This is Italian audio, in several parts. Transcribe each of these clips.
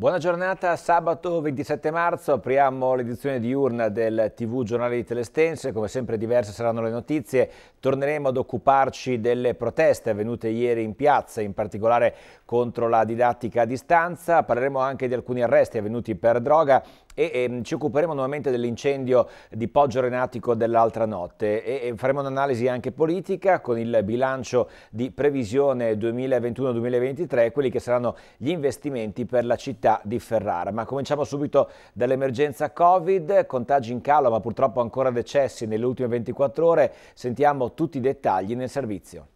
Buona giornata, sabato 27 marzo apriamo l'edizione diurna del TV Giornale di Telestense, come sempre diverse saranno le notizie, torneremo ad occuparci delle proteste avvenute ieri in piazza, in particolare contro la didattica a distanza, parleremo anche di alcuni arresti avvenuti per droga e, e ehm, ci occuperemo nuovamente dell'incendio di Poggio Renatico dell'altra notte e, e ehm, faremo un'analisi anche politica con il bilancio di previsione 2021-2023 quelli che saranno gli investimenti per la città di Ferrara. Ma cominciamo subito dall'emergenza Covid, contagi in calo ma purtroppo ancora decessi nelle ultime 24 ore, sentiamo tutti i dettagli nel servizio.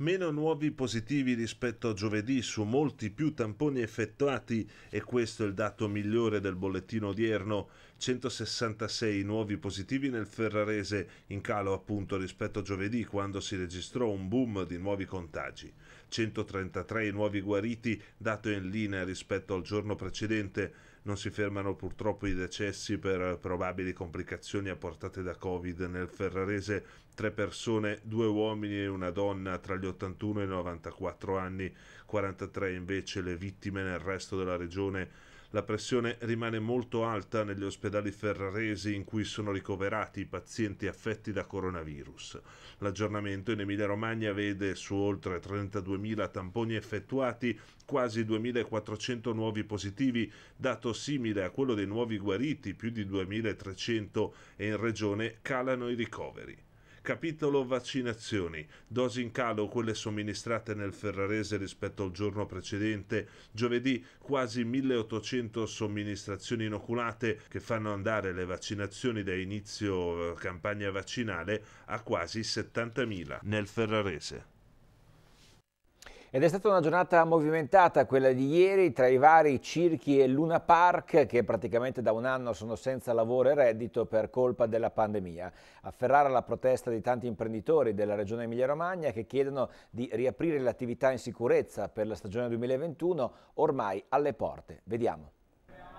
Meno nuovi positivi rispetto a giovedì su molti più tamponi effettuati e questo è il dato migliore del bollettino odierno. 166 nuovi positivi nel Ferrarese, in calo appunto rispetto a giovedì quando si registrò un boom di nuovi contagi. 133 nuovi guariti, dato in linea rispetto al giorno precedente non si fermano purtroppo i decessi per probabili complicazioni apportate da Covid. Nel ferrarese tre persone, due uomini e una donna tra gli 81 e i 94 anni, 43 invece le vittime nel resto della regione la pressione rimane molto alta negli ospedali ferraresi in cui sono ricoverati i pazienti affetti da coronavirus. L'aggiornamento in Emilia-Romagna vede su oltre 32.000 tamponi effettuati quasi 2.400 nuovi positivi, dato simile a quello dei nuovi guariti, più di 2.300 e in regione calano i ricoveri. Capitolo vaccinazioni. Dosi in calo quelle somministrate nel Ferrarese rispetto al giorno precedente. Giovedì quasi 1800 somministrazioni inoculate che fanno andare le vaccinazioni da inizio eh, campagna vaccinale a quasi 70.000 nel Ferrarese. Ed è stata una giornata movimentata quella di ieri tra i vari circhi e Luna Park che praticamente da un anno sono senza lavoro e reddito per colpa della pandemia. A Ferrara la protesta di tanti imprenditori della regione Emilia-Romagna che chiedono di riaprire l'attività in sicurezza per la stagione 2021 ormai alle porte. Vediamo.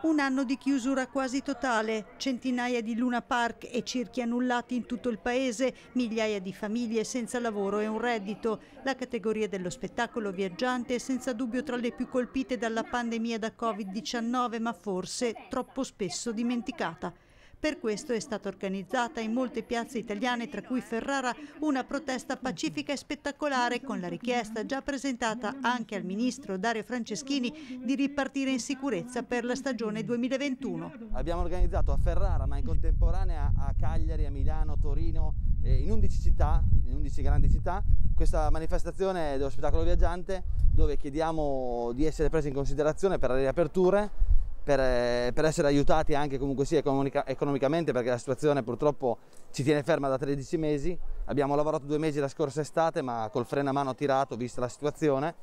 Un anno di chiusura quasi totale, centinaia di luna park e circhi annullati in tutto il paese, migliaia di famiglie senza lavoro e un reddito. La categoria dello spettacolo viaggiante è senza dubbio tra le più colpite dalla pandemia da Covid-19, ma forse troppo spesso dimenticata. Per questo è stata organizzata in molte piazze italiane, tra cui Ferrara, una protesta pacifica e spettacolare con la richiesta già presentata anche al ministro Dario Franceschini di ripartire in sicurezza per la stagione 2021. Abbiamo organizzato a Ferrara, ma in contemporanea a Cagliari, a Milano, Torino, eh, in 11 città, in 11 grandi città, questa manifestazione dello spettacolo viaggiante dove chiediamo di essere presi in considerazione per le riaperture per, eh, per, essere aiutati anche comunque sì economica, economicamente perché la situazione purtroppo ci tiene ferma da 13 mesi. Abbiamo lavorato due mesi la scorsa estate ma col freno a mano tirato vista la situazione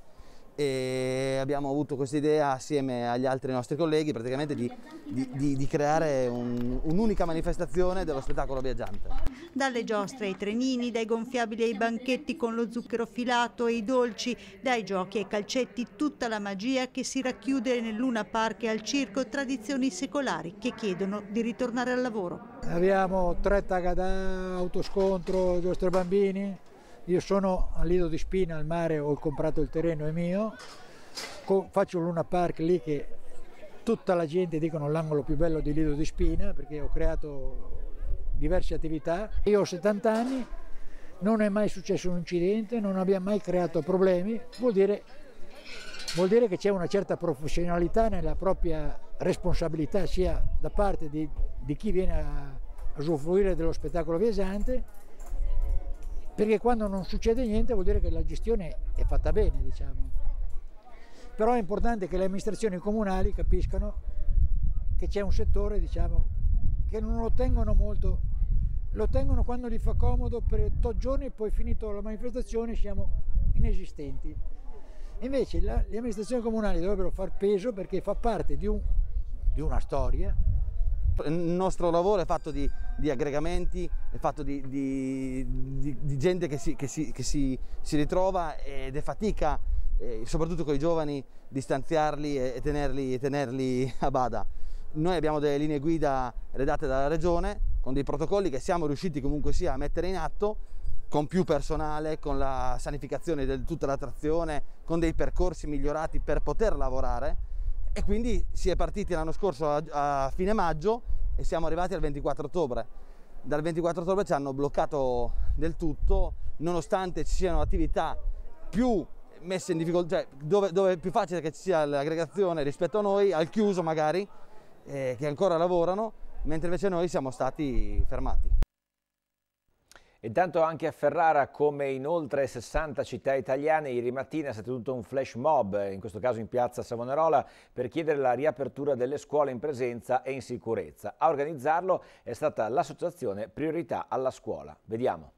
e abbiamo avuto questa idea assieme agli altri nostri colleghi praticamente di, di, di, di creare un, un'unica manifestazione dello spettacolo viaggiante. Dalle giostre ai trenini, dai gonfiabili ai banchetti con lo zucchero filato e i dolci, dai giochi ai calcetti, tutta la magia che si racchiude nel Luna Park e al circo, tradizioni secolari che chiedono di ritornare al lavoro. Abbiamo tre tagadà, autoscontro, i nostri bambini, io sono a Lido di Spina al mare, ho comprato il terreno, è mio, faccio Luna Park lì che tutta la gente dicono l'angolo più bello di Lido di Spina perché ho creato diverse attività. Io ho 70 anni, non è mai successo un incidente, non abbiamo mai creato problemi, vuol dire, vuol dire che c'è una certa professionalità nella propria responsabilità sia da parte di, di chi viene a usufruire dello spettacolo viaggiante perché quando non succede niente vuol dire che la gestione è fatta bene, diciamo. Però è importante che le amministrazioni comunali capiscano che c'è un settore, diciamo, che non lo tengono molto, lo tengono quando gli fa comodo per tot giorni e poi finito la manifestazione siamo inesistenti. Invece la, le amministrazioni comunali dovrebbero far peso perché fa parte di, un, di una storia. Il nostro lavoro è fatto di di aggregamenti, è fatto di, di, di, di gente che, si, che, si, che si, si, ritrova ed è fatica, eh, soprattutto con i giovani, distanziarli e, e, tenerli, e tenerli a bada. Noi abbiamo delle linee guida redatte dalla regione con dei protocolli che siamo riusciti comunque sia a mettere in atto con più personale, con la sanificazione di tutta l'attrazione, con dei percorsi migliorati per poter lavorare e quindi si è partiti l'anno scorso a, a fine maggio e siamo arrivati al 24 ottobre. Dal 24 ottobre ci hanno bloccato del tutto, nonostante ci siano attività più messe in difficoltà, cioè dove, dove, è più facile che ci sia l'aggregazione rispetto a noi, al chiuso magari, eh, che ancora lavorano, mentre invece noi siamo stati fermati. Intanto anche a Ferrara, come in oltre 60 città italiane, ieri mattina è stato tutto un flash mob, in questo caso in piazza Savonarola, per chiedere la riapertura delle scuole in presenza e in sicurezza. A organizzarlo è stata l'associazione Priorità alla Scuola. Vediamo.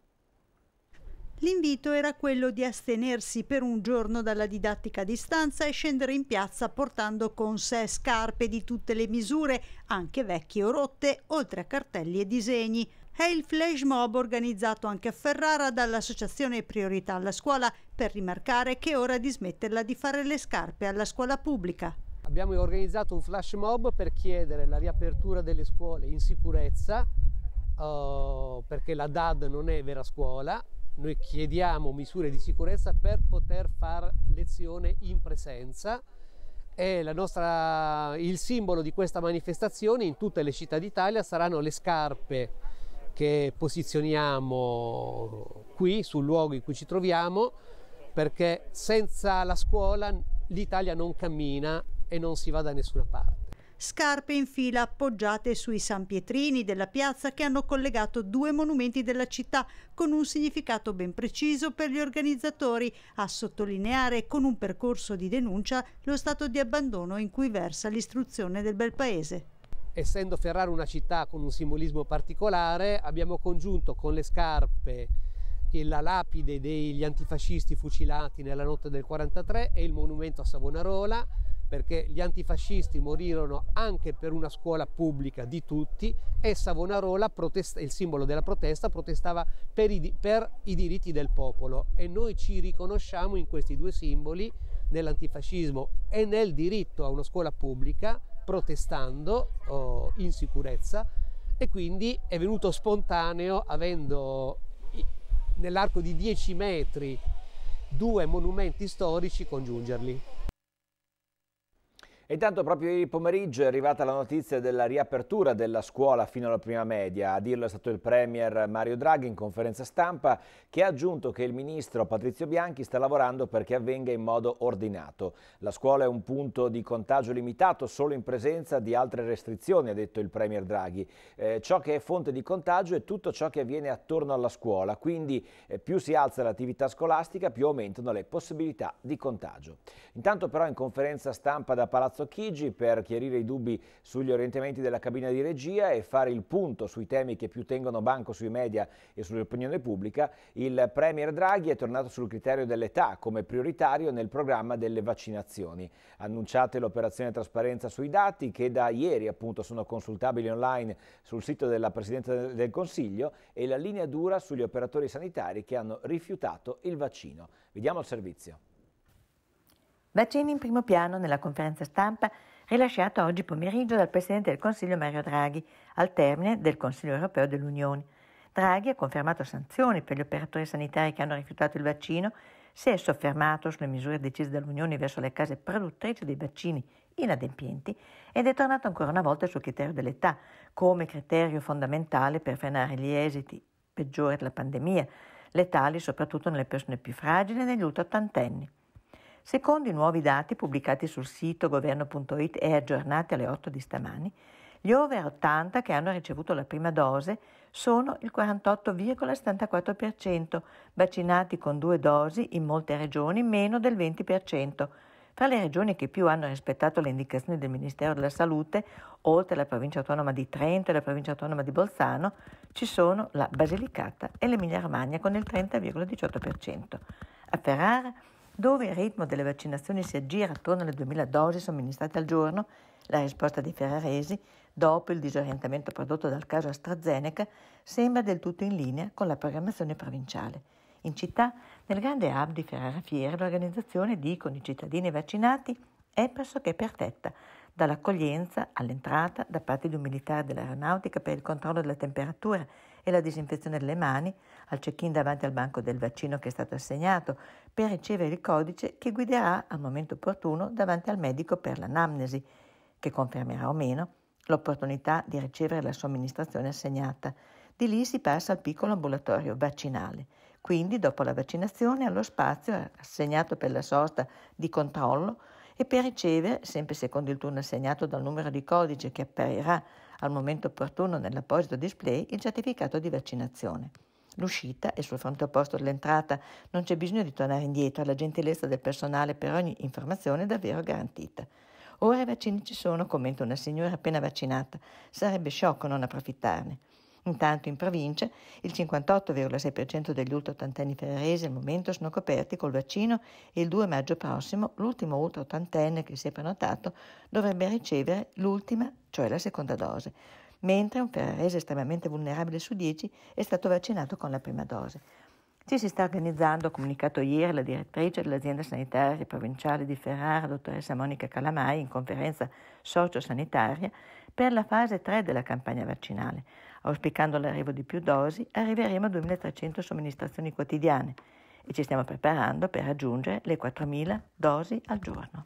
L'invito era quello di astenersi per un giorno dalla didattica a distanza e scendere in piazza portando con sé scarpe di tutte le misure, anche vecchie o rotte, oltre a cartelli e disegni è il flash mob organizzato anche a Ferrara dall'associazione Priorità alla Scuola per rimarcare che è ora di smetterla di fare le scarpe alla scuola pubblica. Abbiamo organizzato un flash mob per chiedere la riapertura delle scuole in sicurezza uh, perché la DAD non è vera scuola. Noi chiediamo misure di sicurezza per poter fare lezione in presenza e nostra, il simbolo di questa manifestazione in tutte le città d'Italia saranno le scarpe che posizioniamo qui, sul luogo in cui ci troviamo, perché senza la scuola l'Italia non cammina e non si va da nessuna parte scarpe in fila appoggiate sui San Pietrini della piazza che hanno collegato due monumenti della città con un significato ben preciso per gli organizzatori, a sottolineare con un percorso di denuncia lo stato di abbandono in cui versa l'istruzione del bel paese essendo Ferrara una città con un simbolismo particolare, abbiamo congiunto con le scarpe la lapide degli antifascisti fucilati nella notte del 43 e il monumento a Savonarola, perché gli antifascisti morirono anche per una scuola pubblica di tutti e Savonarola, il simbolo della protesta, protestava per i, per i diritti del popolo e noi ci riconosciamo in questi due simboli, nell'antifascismo e nel diritto a una scuola pubblica protestando oh, in sicurezza e quindi è venuto spontaneo avendo nell'arco di 10 metri due monumenti storici congiungerli. E intanto proprio ieri pomeriggio è arrivata la notizia della riapertura della scuola fino alla prima media. A dirlo è stato il Premier Mario Draghi in conferenza stampa che ha aggiunto che il Ministro Patrizio Bianchi sta lavorando perché avvenga in modo ordinato. La scuola è un punto di contagio limitato solo in presenza di altre restrizioni, ha detto il Premier Draghi. Eh, ciò che è fonte di contagio è tutto ciò che avviene attorno alla scuola, quindi eh, più si alza l'attività scolastica più aumentano le possibilità di contagio. Intanto però in conferenza stampa da Palazzo Palazzo Chigi per chiarire i dubbi sugli orientamenti della cabina di regia e fare il punto sui temi che più tengono banco sui media e sull'opinione pubblica. Il Premier Draghi è tornato sul criterio dell'età come prioritario nel programma delle vaccinazioni. Annunciate l'operazione trasparenza sui dati che da ieri appunto sono consultabili online sul sito della Presidenza del Consiglio e la linea dura sugli operatori sanitari che hanno rifiutato il vaccino. Vediamo il servizio. Vaccini in primo piano nella conferenza stampa rilasciata oggi pomeriggio dal Presidente del Consiglio Mario Draghi, al termine del Consiglio europeo dell'Unione. Draghi ha confermato sanzioni per gli operatori sanitari che hanno rifiutato il vaccino, si è soffermato sulle misure decise dall'Unione verso le case produttrici dei vaccini inadempienti ed è tornato ancora una volta sul criterio dell'età come criterio fondamentale per frenare gli esiti peggiori della pandemia, letali soprattutto nelle persone più fragili e negli ultra ottantenni. Secondo i nuovi dati pubblicati sul sito governo.it e aggiornati alle 8 di stamani, gli over 80 che hanno ricevuto la prima dose sono il 48,74%, vaccinati con due dosi in molte regioni meno del 20%. Tra le regioni che più hanno rispettato le indicazioni del Ministero della Salute, oltre alla provincia autonoma di Trento e la provincia autonoma di Bolzano, ci sono la Basilicata e l'Emilia Romagna con il 30,18%. A Ferrara dove il ritmo delle vaccinazioni si aggira attorno alle 2000 dosi somministrate al giorno, la risposta dei ferraresi, dopo il disorientamento prodotto dal caso AstraZeneca, sembra del tutto in linea con la programmazione provinciale. In città, nel grande hub di Ferrara Fiera, l'organizzazione dicono i cittadini vaccinati è pressoché perfetta, dall'accoglienza all'entrata da parte di un militare dell'aeronautica per il controllo della temperatura e la disinfezione delle mani al check-in davanti al banco del vaccino che è stato assegnato per ricevere il codice che guiderà al momento opportuno davanti al medico per l'anamnesi, che confermerà o meno l'opportunità di ricevere la somministrazione assegnata. Di lì si passa al piccolo ambulatorio vaccinale. Quindi, dopo la vaccinazione, allo spazio assegnato per la sosta di controllo e per ricevere, sempre secondo il turno assegnato dal numero di codice che apparirà al momento opportuno nell'apposito display il certificato di vaccinazione. L'uscita è sul fronte opposto dell'entrata, non c'è bisogno di tornare indietro, la gentilezza del personale per ogni informazione è davvero garantita. Ora i vaccini ci sono, commenta una signora appena vaccinata, sarebbe sciocco non approfittarne. Intanto in provincia il 58,6% degli ultra ottantenni ferraresi al momento sono coperti col vaccino e il 2 maggio prossimo l'ultimo ultra ottantenne che si è prenotato dovrebbe ricevere l'ultima, cioè la seconda dose, mentre un ferrarese estremamente vulnerabile su 10 è stato vaccinato con la prima dose. Ci si sta organizzando, ha comunicato ieri la direttrice dell'azienda sanitaria provinciale di Ferrara, dottoressa Monica Calamai, in conferenza sociosanitaria per la fase 3 della campagna vaccinale. Auspicando l'arrivo di più dosi, arriveremo a 2.300 somministrazioni quotidiane e ci stiamo preparando per raggiungere le 4.000 dosi al giorno.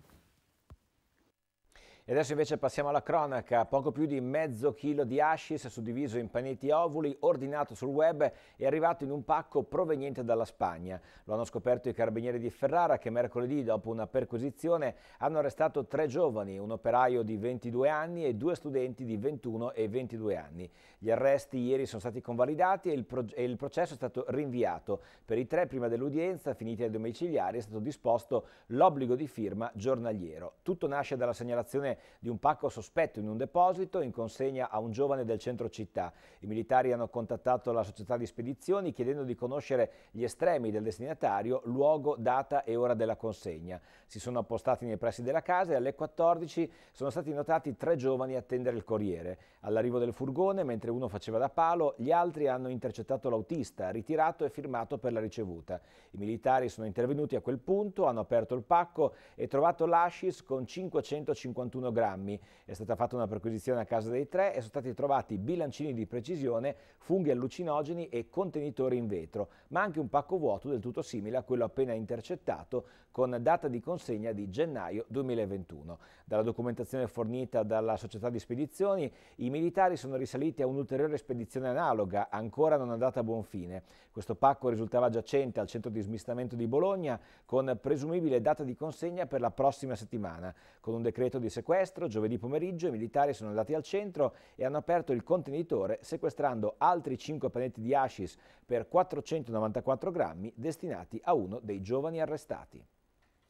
E adesso invece passiamo alla cronaca, poco più di mezzo chilo di hashish suddiviso in panetti ovuli, ordinato sul web e arrivato in un pacco proveniente dalla Spagna. Lo hanno scoperto i carabinieri di Ferrara che mercoledì, dopo una perquisizione, hanno arrestato tre giovani, un operaio di 22 anni e due studenti di 21 e 22 anni. Gli arresti ieri sono stati convalidati e il, e il processo è stato rinviato. Per i tre, prima dell'udienza, finiti ai domiciliari, è stato disposto l'obbligo di firma giornaliero. Tutto nasce dalla segnalazione di un pacco sospetto in un deposito in consegna a un giovane del centro città. I militari hanno contattato la società di spedizioni chiedendo di conoscere gli estremi del destinatario, luogo, data e ora della consegna. Si sono appostati nei pressi della casa e alle 14 sono stati notati tre giovani attendere il corriere. All'arrivo del furgone, mentre uno faceva da palo, gli altri hanno intercettato l'autista, ritirato e firmato per la ricevuta. I militari sono intervenuti a quel punto, hanno aperto il pacco e trovato l'ascis con 551 41 grammi. È stata fatta una perquisizione a casa dei tre e sono stati trovati bilancini di precisione, funghi allucinogeni e contenitori in vetro, ma anche un pacco vuoto del tutto simile a quello appena intercettato con data di consegna di gennaio 2021. Dalla documentazione fornita dalla società di spedizioni, i militari sono risaliti a un'ulteriore spedizione analoga, ancora non andata a buon fine. Questo pacco risultava giacente al centro di smistamento di Bologna con presumibile data di consegna per la prossima settimana. Con un decreto di sequestro sequestro, giovedì pomeriggio i militari sono andati al centro e hanno aperto il contenitore sequestrando altri 5 panetti di hashish per 494 grammi destinati a uno dei giovani arrestati.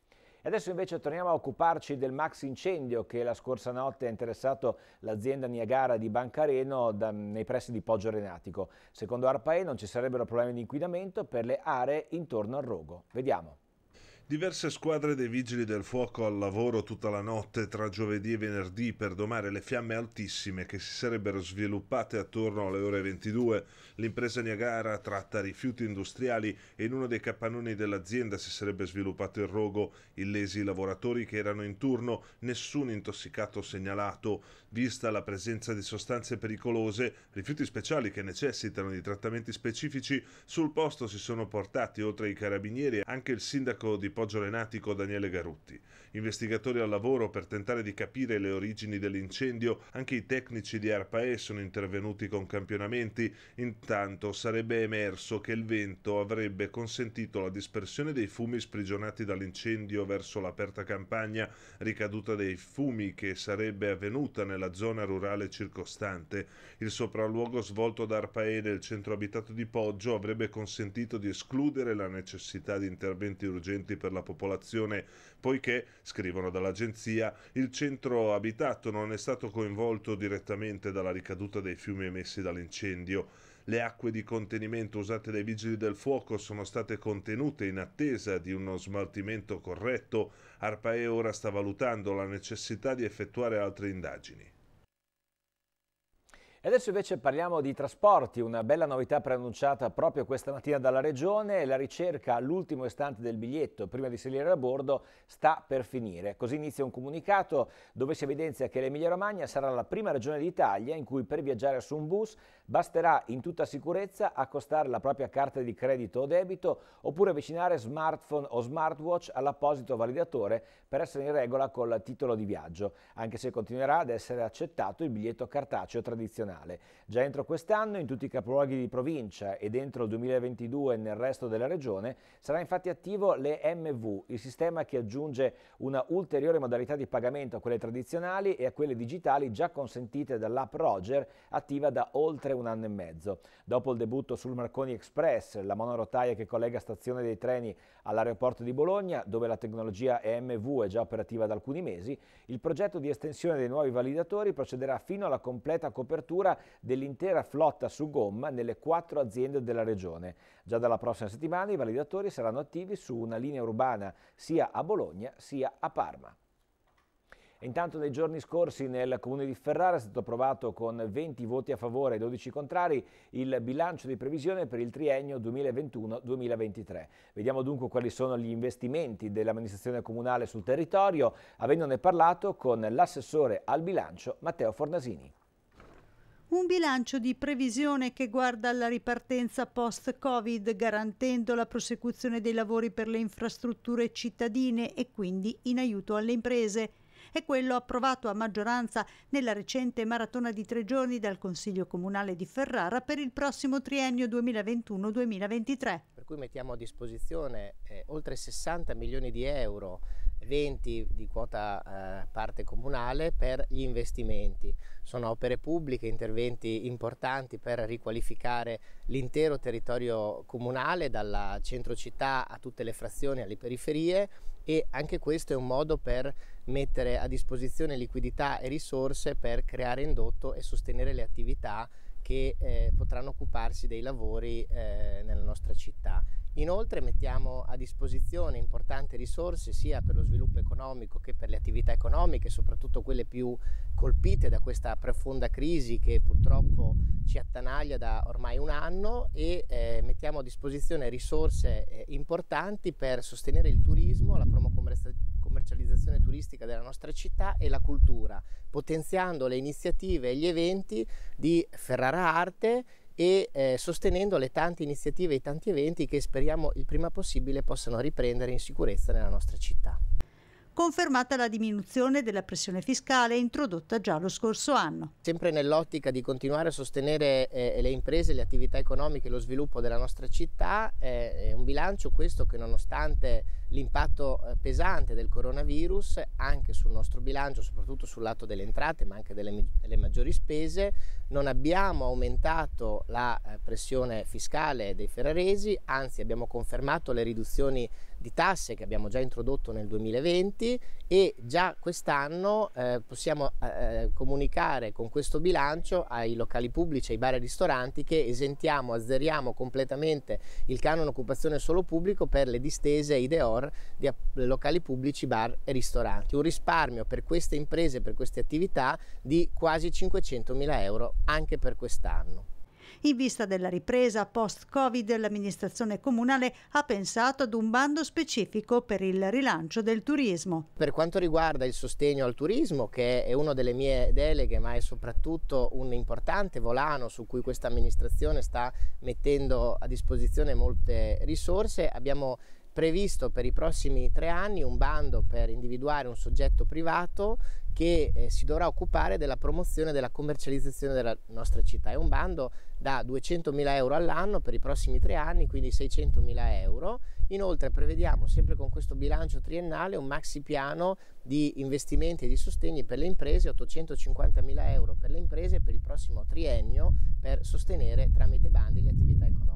E adesso invece torniamo a occuparci del max incendio che la scorsa notte ha interessato l'azienda Niagara di Bancareno da, nei pressi di Poggio Renatico. Secondo ARPAE non ci sarebbero problemi di inquinamento per le aree intorno al rogo. Vediamo. Diverse squadre dei vigili del fuoco al lavoro tutta la notte tra giovedì e venerdì per domare le fiamme altissime che si sarebbero sviluppate attorno alle ore 22. L'impresa Niagara tratta rifiuti industriali e in uno dei capannoni dell'azienda si sarebbe sviluppato il rogo. Illesi i lavoratori che erano in turno, nessun intossicato segnalato vista la presenza di sostanze pericolose, rifiuti speciali che necessitano di trattamenti specifici, sul posto si sono portati, oltre ai carabinieri, anche il sindaco di Poggio Renatico Daniele Garutti. Investigatori al lavoro per tentare di capire le origini dell'incendio, anche i tecnici di Arpae sono intervenuti con campionamenti, intanto sarebbe emerso che il vento avrebbe consentito la dispersione dei fumi sprigionati dall'incendio verso l'aperta campagna, ricaduta dei fumi che sarebbe avvenuta nella nella zona rurale circostante. Il sopralluogo svolto da Arpaede, il centro abitato di Poggio, avrebbe consentito di escludere la necessità di interventi urgenti per la popolazione, poiché, scrivono dall'agenzia, il centro abitato non è stato coinvolto direttamente dalla ricaduta dei fiumi emessi dall'incendio. Le acque di contenimento usate dai vigili del fuoco sono state contenute in attesa di uno smaltimento corretto. Arpae ora sta valutando la necessità di effettuare altre indagini. E adesso invece parliamo di trasporti, una bella novità preannunciata proprio questa mattina dalla Regione, la ricerca all'ultimo istante del biglietto prima di salire a bordo sta per finire. Così inizia un comunicato dove si evidenzia che l'Emilia Romagna sarà la prima regione d'Italia in cui per viaggiare su un bus Basterà in tutta sicurezza accostare la propria carta di credito o debito oppure avvicinare smartphone o smartwatch all'apposito validatore per essere in regola col titolo di viaggio, anche se continuerà ad essere accettato il biglietto cartaceo tradizionale. Già entro quest'anno in tutti i capoluoghi di provincia ed entro il 2022 nel resto della regione sarà infatti attivo l'EMV, il sistema che aggiunge una ulteriore modalità di pagamento a quelle tradizionali e a quelle digitali già consentite dall'app Roger attiva da oltre un anno e mezzo. Dopo il debutto sul Marconi Express, la monorotaia che collega stazione dei treni all'aeroporto di Bologna, dove la tecnologia EMV è già operativa da alcuni mesi, il progetto di estensione dei nuovi validatori procederà fino alla completa copertura dell'intera flotta su gomma nelle quattro aziende della regione. Già dalla prossima settimana i validatori saranno attivi su una linea urbana sia a Bologna sia a Parma. Intanto nei giorni scorsi nel comune di Ferrara è stato approvato con 20 voti a favore e 12 contrari il bilancio di previsione per il triennio 2021-2023. Vediamo dunque quali sono gli investimenti dell'amministrazione comunale sul territorio, avendone parlato con l'assessore al bilancio Matteo Fornasini. Un bilancio di previsione che guarda alla ripartenza post-Covid, garantendo la prosecuzione dei lavori per le infrastrutture cittadine e quindi in aiuto alle imprese è quello approvato a maggioranza nella recente maratona di tre giorni dal Consiglio Comunale di Ferrara per il prossimo triennio 2021-2023. Per cui mettiamo a disposizione eh, oltre 60 milioni di euro 20 di quota eh, parte comunale per gli investimenti. Sono opere pubbliche, interventi importanti per riqualificare l'intero territorio comunale, dalla centro città a tutte le frazioni, alle periferie e anche questo è un modo per mettere a disposizione liquidità e risorse per creare indotto e sostenere le attività che eh, potranno occuparsi dei lavori eh, nella nostra città. Inoltre mettiamo a disposizione importanti risorse sia per lo sviluppo economico che per le attività economiche, soprattutto quelle più colpite da questa profonda crisi che purtroppo ci attanaglia da ormai un anno e eh, mettiamo a disposizione risorse eh, importanti per sostenere il turismo, la promocomercializzazione commercializzazione turistica della nostra città e la cultura, potenziando le iniziative e gli eventi di Ferrara Arte e eh, sostenendo le tante iniziative e i tanti eventi che speriamo il prima possibile possano riprendere in sicurezza nella nostra città. Confermata la diminuzione della pressione fiscale introdotta già lo scorso anno. Sempre nell'ottica di continuare a sostenere eh, le imprese, le attività economiche e lo sviluppo della nostra città, eh, è un bilancio questo che nonostante l'impatto eh, pesante del coronavirus anche sul nostro bilancio, soprattutto sul lato delle entrate, ma anche delle, delle maggiori spese. Non abbiamo aumentato la eh, pressione fiscale dei ferraresi, anzi abbiamo confermato le riduzioni di tasse che abbiamo già introdotto nel 2020 e già quest'anno eh, possiamo eh, eh, comunicare con questo bilancio ai locali pubblici, ai bar e ristoranti che esentiamo, azzeriamo completamente il canone occupazione solo pubblico per le distese ideore store, di locali pubblici, bar e ristoranti. Un risparmio per queste imprese, per queste attività di quasi 500 mila euro anche per quest'anno. In vista della ripresa post-Covid, l'amministrazione comunale ha pensato ad un bando specifico per il rilancio del turismo. Per quanto riguarda il sostegno al turismo, che è una delle mie deleghe, ma è soprattutto un importante volano su cui questa amministrazione sta mettendo a disposizione molte risorse, abbiamo previsto per i prossimi tre anni un bando per individuare un soggetto privato che eh, si dovrà occupare della promozione e della commercializzazione della nostra città. È un bando da 200.000 euro all'anno per i prossimi tre anni, quindi 600.000 euro. Inoltre prevediamo sempre con questo bilancio triennale un maxi piano di investimenti e di sostegni per le imprese, 850.000 euro per le imprese per il prossimo triennio per sostenere tramite bandi le attività economiche.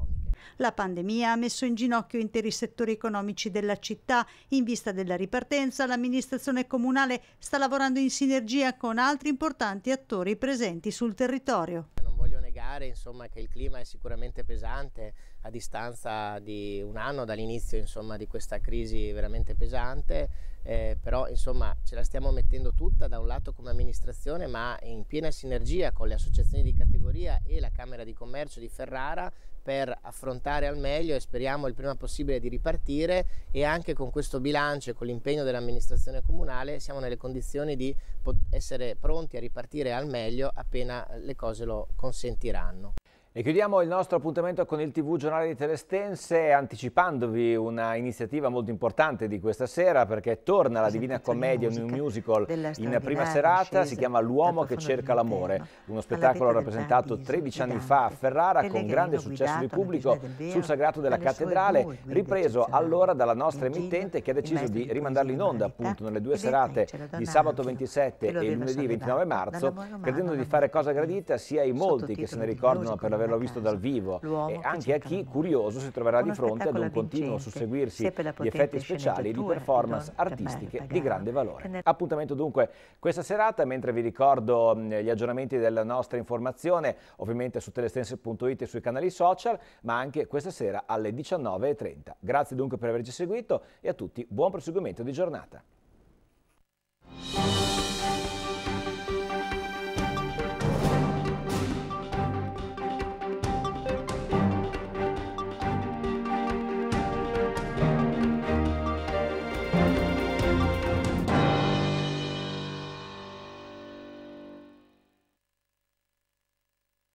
La pandemia ha messo in ginocchio interi settori economici della città. In vista della ripartenza, l'amministrazione comunale sta lavorando in sinergia con altri importanti attori presenti sul territorio. Non voglio negare insomma, che il clima è sicuramente pesante, a distanza di un anno dall'inizio di questa crisi veramente pesante, eh, però insomma ce la stiamo mettendo tutta da un lato come amministrazione ma in piena sinergia con le associazioni di categoria e la Camera di Commercio di Ferrara per affrontare al meglio e speriamo il prima possibile di ripartire e anche con questo bilancio e con l'impegno dell'amministrazione comunale siamo nelle condizioni di essere pronti a ripartire al meglio appena le cose lo consentiranno. E chiudiamo il nostro appuntamento con il TV Giornale di Telestense anticipandovi una iniziativa molto importante di questa sera perché torna la Divina Commedia, un musical in prima serata, si chiama L'uomo che cerca l'amore, uno spettacolo rappresentato 13 anni fa a Ferrara con grande successo di pubblico sul sagrato della cattedrale, ripreso allora dalla nostra emittente che ha deciso di rimandarlo in onda appunto nelle due serate di sabato 27 e lunedì 29 marzo, credendo di fare cosa gradita sia ai molti che se ne ricordano per l'aver averlo esatto. visto dal vivo e anche a chi curioso si troverà di fronte ad un continuo susseguirsi di effetti speciali e di performance artistiche di grande valore. Appuntamento dunque questa serata, mentre vi ricordo mm, gli aggiornamenti della nostra informazione, ovviamente su telestense.it e sui canali social, ma anche questa sera alle 19.30. Grazie dunque per averci seguito e a tutti buon proseguimento di giornata.